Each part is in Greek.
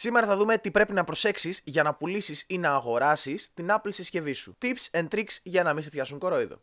Σήμερα θα δούμε τι πρέπει να προσέξεις για να πουλήσεις ή να αγοράσεις την Apple συσκευή σου. Tips and tricks για να μην σε πιάσουν κορόιδο.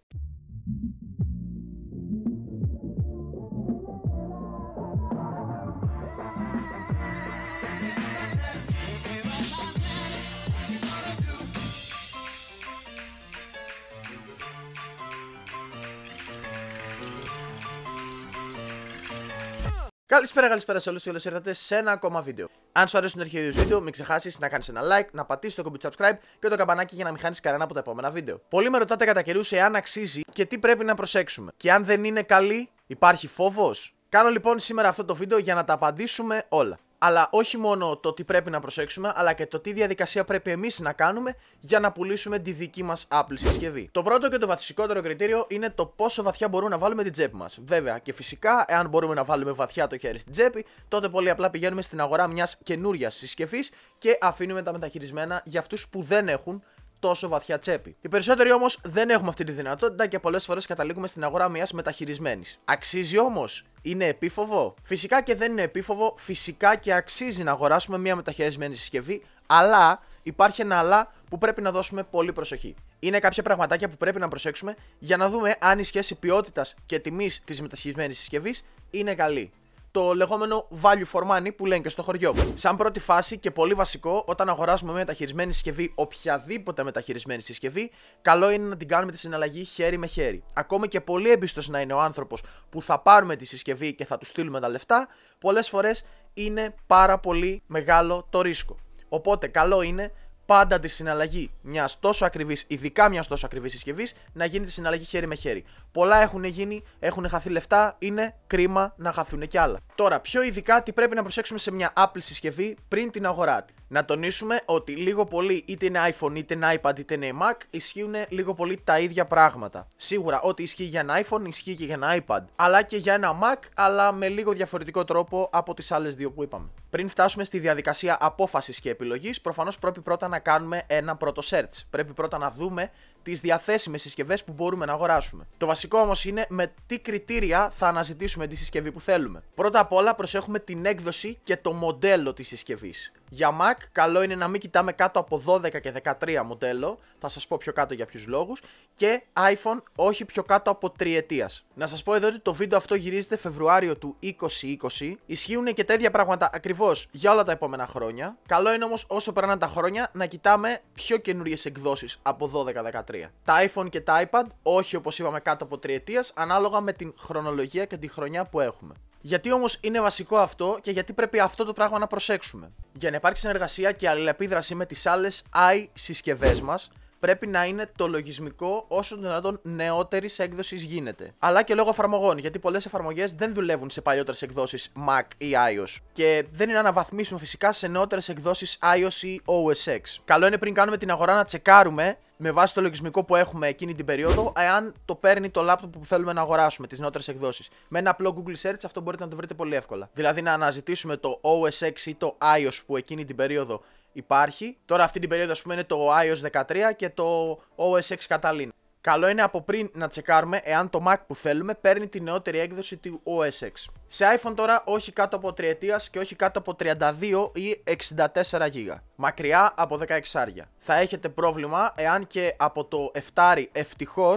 Καλησπέρα, καλησπέρα σε όλους και όλες ήρθατε σε ένα ακόμα βίντεο. Αν σου αρέσει το αρχαία βίντεο, μην ξεχάσεις να κάνεις ένα like, να πατήσεις το κουμπί subscribe και το καμπανάκι για να μην χάνεις κανένα από τα επόμενα βίντεο. Πολλοί με ρωτάτε κατά καιρούς εάν αξίζει και τι πρέπει να προσέξουμε. Και αν δεν είναι καλή, υπάρχει φόβος. Κάνω λοιπόν σήμερα αυτό το βίντεο για να τα απαντήσουμε όλα αλλά όχι μόνο το τι πρέπει να προσέξουμε, αλλά και το τι διαδικασία πρέπει εμείς να κάνουμε για να πουλήσουμε τη δική μας Apple συσκευή. Το πρώτο και το βασικότερο κριτήριο είναι το πόσο βαθιά μπορούμε να βάλουμε την τσέπη μας. Βέβαια και φυσικά, εάν μπορούμε να βάλουμε βαθιά το χέρι στην τσέπη, τότε πολύ απλά πηγαίνουμε στην αγορά μιας καινούρια συσκευής και αφήνουμε τα μεταχειρισμένα για αυτούς που δεν έχουν τόσο βαθιά τσέπη. Οι περισσότεροι όμως δεν έχουμε αυτή τη δυνατότητα και πολλές φορές καταλήγουμε στην αγορά μιας μεταχειρισμένης. Αξίζει όμως, είναι επίφοβο. Φυσικά και δεν είναι επίφοβο, φυσικά και αξίζει να αγοράσουμε μια μεταχειρισμένη συσκευή, αλλά υπάρχει ένα αλλά που πρέπει να δώσουμε πολύ προσοχή. Είναι κάποια πραγματάκια που πρέπει να προσέξουμε για να δούμε αν η σχέση ποιότητας και τιμής της μεταχειρισμένης συσκευής είναι καλή το λεγόμενο value for money που λένε και στο χωριό μου. Σαν πρώτη φάση και πολύ βασικό, όταν αγοράζουμε μια μεταχειρισμένη συσκευή, οποιαδήποτε μεταχειρισμένη συσκευή, καλό είναι να την κάνουμε τη συναλλαγή χέρι με χέρι. Ακόμα και πολύ εμπιστός να είναι ο άνθρωπος που θα πάρουμε τη συσκευή και θα του στείλουμε τα λεφτά, πολλές φορές είναι πάρα πολύ μεγάλο το ρίσκο. Οπότε καλό είναι πάντα τη συναλλαγή μιας τόσο ακριβής, ειδικά μιας τόσο ακριβής συσκευής, να γίνει τη συναλλαγή χέρι με χέρι. Πολλά έχουν γίνει, έχουν χαθεί λεφτά, είναι κρίμα να χαθούν και άλλα. Τώρα, πιο ειδικά τι πρέπει να προσέξουμε σε μια Apple συσκευή πριν την αγορά τη. Να τονίσουμε ότι λίγο πολύ είτε είναι iPhone, είτε είναι iPad, είτε είναι Mac, ισχύουν λίγο πολύ τα ίδια πράγματα. Σίγουρα, ό,τι ισχύει για ένα iPhone, ισχύει και για ένα iPad. Αλλά και για ένα Mac, αλλά με λίγο διαφορετικό τρόπο από τις άλλες δύο που είπαμε. Πριν φτάσουμε στη διαδικασία απόφασης και επιλογής, προφανώς πρέπει πρώτα να κάνουμε ένα πρώτο search. Πρέπει πρώτα να δούμε τις διαθέσιμες συσκευές που μπορούμε να αγοράσουμε. Το βασικό όμως είναι με τι κριτήρια θα αναζητήσουμε τη συσκευή που θέλουμε. Πρώτα απ' όλα προσέχουμε την έκδοση και το μοντέλο της συσκευής. Για Mac καλό είναι να μην κοιτάμε κάτω από 12 και 13 μοντέλο, θα σας πω πιο κάτω για ποιους λόγους, και iPhone όχι πιο κάτω από τριετίας. Να σας πω εδώ ότι το βίντεο αυτό γυρίζεται Φεβρουάριο του 2020, ισχύουν και τέτοια πράγματα ακριβώς για όλα τα επόμενα χρόνια. Καλό είναι όμως όσο περνάνε τα χρόνια να κοιτάμε πιο καινούριες εκδοσεις εκδόσεις από 12-13. Τα iPhone και τα iPad όχι όπως είπαμε κάτω από τριετίας, ανάλογα με την χρονολογία και τη χρονιά που έχουμε. Γιατί όμως είναι βασικό αυτό και γιατί πρέπει αυτό το πράγμα να προσέξουμε. Για να υπάρξει συνεργασία και αλληλεπίδραση με τις άλλες i συσκευές μας, πρέπει να είναι το λογισμικό όσο δυνατόν νεότερης έκδοσης γίνεται. Αλλά και λόγω εφαρμογών, γιατί πολλές εφαρμογές δεν δουλεύουν σε παλιότερες εκδόσεις Mac ή iOS. Και δεν είναι αναβαθμίσουμε φυσικά σε νεότερες εκδόσεις iOS ή OS X. Καλό είναι πριν κάνουμε την αγορά να τσεκάρουμε με βάση το λογισμικό που έχουμε εκείνη την περίοδο, εάν το παίρνει το λάπτο που θέλουμε να αγοράσουμε, τις νεότερες εκδόσεις. Με ένα απλό Google Search αυτό μπορείτε να το βρείτε πολύ εύκολα. Δηλαδή να αναζητήσουμε το OS X ή το iOS που εκείνη την περίοδο υπάρχει. Τώρα αυτή την περίοδο ας πούμε είναι το iOS 13 και το OS X Catalina. Καλό είναι από πριν να τσεκάρουμε εάν το Mac που θέλουμε παίρνει τη νεότερη έκδοση του OS X. Σε iPhone τώρα όχι κάτω από 3 και όχι κάτω από 32 ή 64 GB. Μακριά από 16 άρια. Θα έχετε πρόβλημα εάν και από το 7 ευτυχώ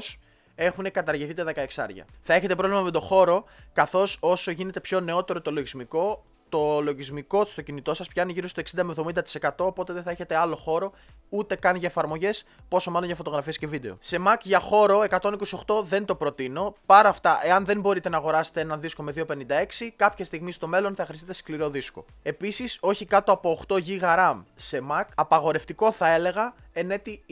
έχουν καταργηθεί τα 16 άρια. Θα έχετε πρόβλημα με το χώρο καθώς όσο γίνεται πιο νεότερο το λογισμικό το λογισμικό του στο κινητό σας πιάνει γύρω στο 60 με 70%, οπότε δεν θα έχετε άλλο χώρο ούτε καν για εφαρμογές, πόσο μάλλον για φωτογραφίες και βίντεο. Σε Mac για χώρο 128 δεν το προτείνω. Παρά αυτά, εάν δεν μπορείτε να αγοράσετε ένα δίσκο με 256, κάποια στιγμή στο μέλλον θα χρειαστείτε σκληρό δίσκο. Επίσης, όχι κάτω από 8 GB RAM σε Mac, απαγορευτικό θα έλεγα εν έτη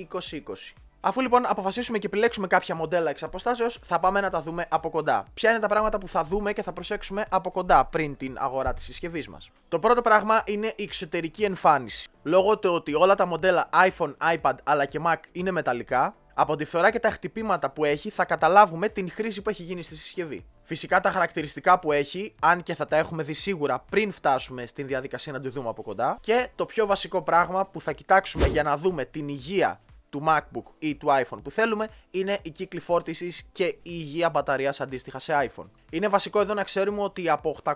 2020. Αφού λοιπόν αποφασίσουμε και επιλέξουμε κάποια μοντέλα εξ αποστάσεως θα πάμε να τα δούμε από κοντά. Ποια είναι τα πράγματα που θα δούμε και θα προσέξουμε από κοντά πριν την αγορά της συσκευής μας. Το πρώτο πράγμα είναι η εξωτερική εμφάνιση. Λόγω του ότι όλα τα μοντέλα iPhone, iPad αλλά και Mac είναι μεταλλικά, από τη φθορά και τα χτυπήματα που έχει θα καταλάβουμε την χρήση που έχει γίνει στη συσκευή. Φυσικά τα χαρακτηριστικά που έχει, αν και θα τα έχουμε δει σίγουρα πριν φτάσουμε στην διαδικασία να τη δούμε από κοντά. Και το πιο βασικό πράγμα που θα κοιτάξουμε για να δούμε την υγεία του MacBook ή του iPhone που θέλουμε είναι η κύκλη φόρτισης και η υγεία μπαταρίας αντίστοιχα σε iPhone. Είναι βασικό εδώ να ξέρουμε ότι από 800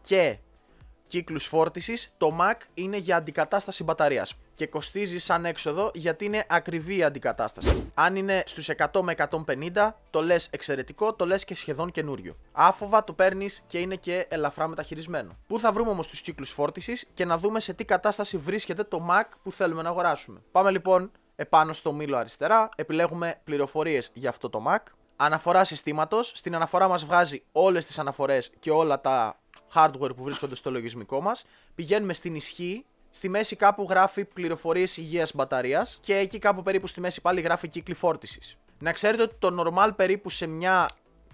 και κύκλους φόρτισης το Mac είναι για αντικατάσταση μπαταρίας και κοστίζει σαν έξοδο γιατί είναι ακριβή η αντικατάσταση. Αν είναι στους 100 με 150 το λες εξαιρετικό, το λες και σχεδόν καινούριο. Άφοβα το παίρνεις και είναι και ελαφρά μεταχειρισμένο. Πού θα βρούμε όμως τους κύκλους φόρτισης και να δούμε σε τι κατάσταση βρίσκεται το Mac που θέλουμε να αγοράσουμε. Πάμε λοιπόν επάνω στο μήλο αριστερά επιλέγουμε πληροφορίες για αυτό το Mac. Αναφορά συστήματος, στην αναφορά μας βγάζει όλες τις αναφορές και όλα τα hardware που βρίσκονται στο λογισμικό μας. Πηγαίνουμε στην ισχύ, στη μέση κάπου γράφει πληροφορίες υγείας μπαταρίας και εκεί κάπου περίπου στη μέση πάλι γράφει κύκλη φόρτισης. Να ξέρετε ότι το normal περίπου σε μια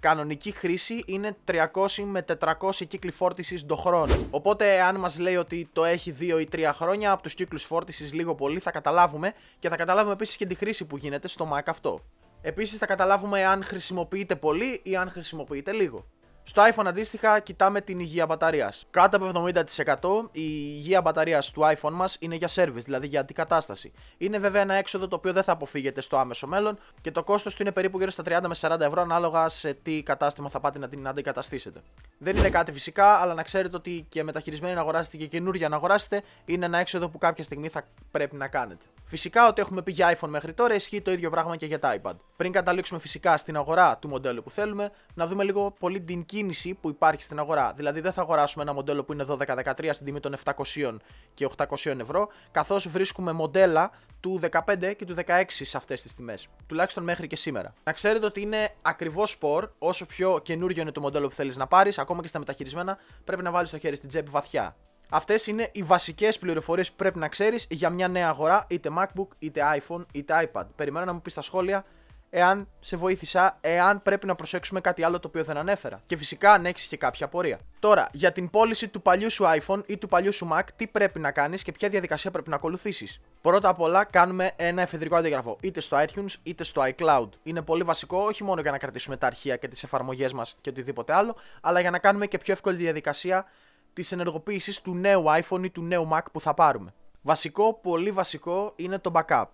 κανονική χρήση είναι 300 με 400 κύκλοι φόρτισης το χρόνο. Οπότε αν μας λέει ότι το έχει 2 ή 3 χρόνια από τους κύκλους φόρτισης λίγο πολύ θα καταλάβουμε και θα καταλάβουμε επίσης και τη χρήση που γίνεται στο Mac αυτό. Επίσης θα καταλάβουμε αν χρησιμοποιείται πολύ ή αν χρησιμοποιείται λίγο. Στο iPhone αντίστοιχα κοιτάμε την υγεία μπαταρίας. Κάτω από 70% η υγεία μπαταρίας του iPhone μας είναι για service, δηλαδή για αντικατάσταση. Είναι βέβαια ένα έξοδο το οποίο δεν θα αποφύγετε στο άμεσο μέλλον και το κόστος του είναι περίπου γύρω στα 30 με 40 ευρώ ανάλογα σε τι κατάστημα θα πάτε να την αντικαταστήσετε. Δεν είναι κάτι φυσικά, αλλά να ξέρετε ότι και μεταχειρισμένοι να αγοράσετε και καινούργια να αγοράσετε είναι ένα έξοδο που κάποια στιγμή θα πρέπει να κάνετε. Φυσικά ότι έχουμε πει για iPhone μέχρι τώρα ισχύει το ίδιο πράγμα και για τα iPad. Πριν καταλήξουμε φυσικά στην αγορά του μοντέλου που θέλουμε, να δούμε λίγο πολύ την κίνηση που υπάρχει στην αγορά. Δηλαδή δεν θα αγοράσουμε ένα μοντέλο που είναι 12-13 στην τιμή των 700 και 800 ευρώ, καθώς βρίσκουμε μοντέλα του 15 και του 16 σε αυτές τις τιμές. Τουλάχιστον μέχρι και σήμερα. Να ξέρετε ότι είναι ακριβώς σπορ, όσο πιο καινούριο είναι το μοντέλο που θέλεις να πάρεις, ακόμα και στα μεταχειρισμένα, πρέπει να βάλεις το χέρι στην τσέπη βαθιά. Αυτές είναι οι βασικές πληροφορίες που πρέπει να ξέρεις για μια νέα αγορά, είτε MacBook, είτε iPhone, είτε iPad. Περιμένω να μου πεις στα σχόλια εάν σε βοήθησα, εάν πρέπει να προσέξουμε κάτι άλλο το οποίο δεν ανέφερα. Και φυσικά αν έχεις και κάποια απορία. Τώρα, για την πώληση του παλιού σου iPhone ή του παλιού σου Mac, τι πρέπει να κάνεις και ποια διαδικασία πρέπει να ακολουθήσεις. Πρώτα απ' όλα, κάνουμε ένα εφεδρικό αντίγραφο είτε στο iTunes είτε στο iCloud. Είναι πολύ βασικό, όχι μόνο για να κρατήσουμε τα αρχεία και τις εφαρμογές μας και οτιδήποτε άλλο, αλλά για να κάνουμε και πιο εύκολη διαδικασία της ενεργοποίησης του νέου iPhone ή του νέου Mac που θα πάρουμε. Βασικό, πολύ βασικό είναι το backup.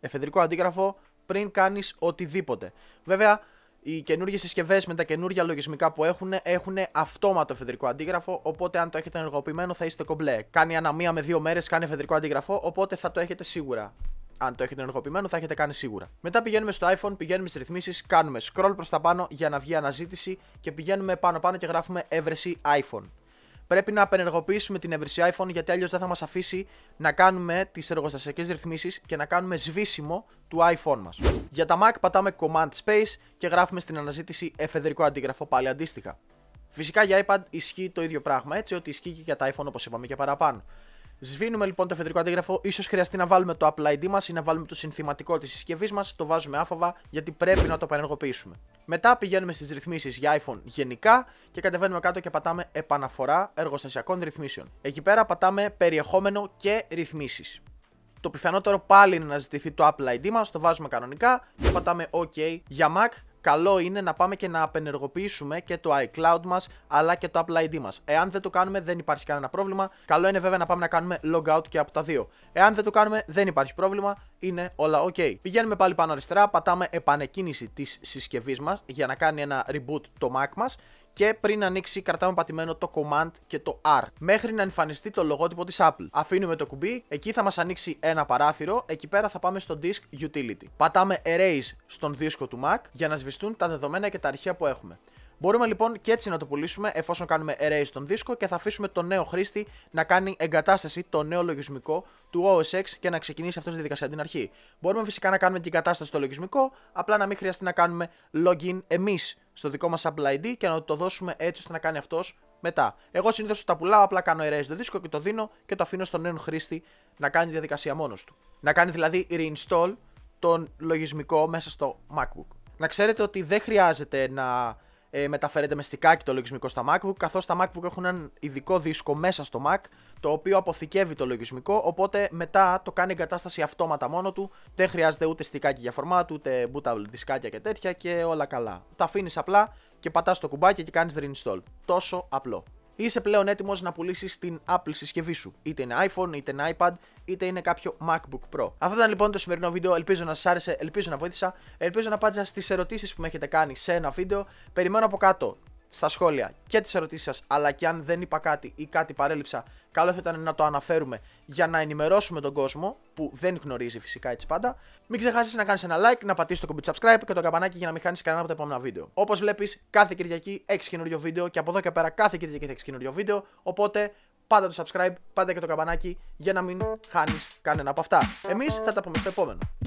Εφεδρικό αντίγραφο πριν κάνεις οτιδήποτε. Βέβαια, οι καινούργιες συσκευές με τα καινούργια λογισμικά που έχουν έχουν αυτόματο εφεδρικό αντίγραφο. Οπότε, αν το έχετε ενεργοποιημένο, θα είστε κομπλέ. Κάνει ανά μία με δύο μέρες, κάνει εφεδρικό αντίγραφο. Οπότε θα το έχετε σίγουρα. Αν το έχετε ενεργοποιημένο, θα έχετε κάνει σίγουρα. Μετά πηγαίνουμε στο iPhone, πηγαίνουμε στις ρυθμίσεις, κάνουμε scroll προς τα πάνω για να βγει αναζήτηση και πηγαίνουμε πάνω-πάνω και γράφουμε έβρεση iPhone πρέπει να απενεργοποιήσουμε την εύρηση iPhone γιατί αλλιώς δεν θα μας αφήσει να κάνουμε τις εργοστασιακές ρυθμίσεις και να κάνουμε σβήσιμο του iPhone μας. Για τα Mac πατάμε Command Space και γράφουμε στην αναζήτηση εφεδρικό αντίγραφο πάλι αντίστοιχα. Φυσικά για iPad ισχύει το ίδιο πράγμα έτσι ότι ισχύει και για τα iPhone όπως είπαμε και παραπάνω. Σβήνουμε λοιπόν το εφεδρικό αντίγραφο. ίσως χρειαστεί να βάλουμε το Apple ID μας ή να βάλουμε το συνθηματικό της συσκευής μας. Το βάζουμε άφοβα γιατί πρέπει να το πανεργοποιήσουμε. Μετά πηγαίνουμε στις ρυθμίσεις για iPhone γενικά και κατεβαίνουμε κάτω και πατάμε επαναφορά εργοστασιακών ρυθμίσεων. Εκεί πέρα πατάμε περιεχόμενο και ρυθμίσεις. Το πιθανότερο πάλι είναι να ζητηθεί το Apple ID μας, το βάζουμε κανονικά και πατάμε OK για Mac καλό είναι να πάμε και να απενεργοποιήσουμε και το iCloud μας αλλά και το Apple ID μας. Εάν δεν το κάνουμε δεν υπάρχει κανένα πρόβλημα. Καλό είναι βέβαια να πάμε να κάνουμε logout και από τα δύο. Εάν δεν το κάνουμε δεν υπάρχει πρόβλημα, είναι όλα ok. Πηγαίνουμε πάλι πάνω αριστερά, πατάμε επανεκκίνηση της συσκευής μας για να κάνει ένα reboot το Mac μας και πριν ανοίξει κρατάμε πατημένο το Command και το R μέχρι να εμφανιστεί το λογότυπο της Apple. Αφήνουμε το κουμπί, εκεί θα μας ανοίξει ένα παράθυρο, εκεί πέρα θα πάμε στο Disk Utility. Πατάμε Erase στον δίσκο του Mac για να σβηστούν τα δεδομένα και τα αρχεία που έχουμε. Μπορούμε λοιπόν και έτσι να το πουλήσουμε εφόσον κάνουμε erase στον δίσκο και θα αφήσουμε τον νέο χρήστη να κάνει εγκατάσταση το νέο λογισμικό του OS X και να ξεκινήσει αυτός τη διαδικασία την αρχή. Μπορούμε φυσικά να κάνουμε την κατάσταση στο λογισμικό, απλά να μην χρειαστεί να κάνουμε login εμείς στο δικό μας Apple ID και να το δώσουμε έτσι ώστε να κάνει αυτός μετά. Εγώ συνήθως τα πουλάω, απλά κάνω erase το δίσκο και το δίνω και το αφήνω στον νέο χρήστη να κάνει τη διαδικασία μόνος του. Να κάνει δηλαδή reinstall τον λογισμικό μέσα στο MacBook. Να ξέρετε ότι δεν χρειάζεται να ε, μεταφέρεται με στικάκι το λογισμικό στα MacBook, καθώς τα MacBook έχουν έναν ειδικό δίσκο μέσα στο Mac, το οποίο αποθηκεύει το λογισμικό, οπότε μετά το κάνει εγκατάσταση αυτόματα μόνο του, δεν χρειάζεται ούτε στικάκι για φορμάτ, ούτε bootable δισκάκια και τέτοια και όλα καλά. Τα αφήνεις απλά και πατάς το κουμπάκι και κάνεις reinstall. Τόσο απλό είσαι πλέον έτοιμος να πουλήσεις την Apple συσκευή σου. Είτε είναι iPhone, είτε είναι iPad, είτε είναι κάποιο MacBook Pro. Αυτό ήταν λοιπόν το σημερινό βίντεο. Ελπίζω να σας άρεσε, ελπίζω να βοήθησα, ελπίζω να απάντησα στις ερωτήσεις που με έχετε κάνει σε ένα βίντεο. Περιμένω από κάτω στα σχόλια και τις ερωτήσεις σας αλλά και αν δεν είπα κάτι ή κάτι παρέλειψα καλό θα ήταν να το αναφέρουμε για να ενημερώσουμε τον κόσμο που δεν γνωρίζει φυσικά έτσι πάντα μην ξεχάσεις να κάνεις ένα like, να πατήσεις το κουμπί subscribe και το καμπανάκι για να μην χάνεις κανένα από τα επόμενα βίντεο όπως βλέπεις κάθε Κυριακή έχεις καινούριο βίντεο και από εδώ και πέρα κάθε Κυριακή θα έχεις καινούριο βίντεο οπότε πάντα το subscribe, πάντα και το καμπανάκι για να μην χάνεις κανένα από αυτά εμείς θα τα πούμε στο επόμενο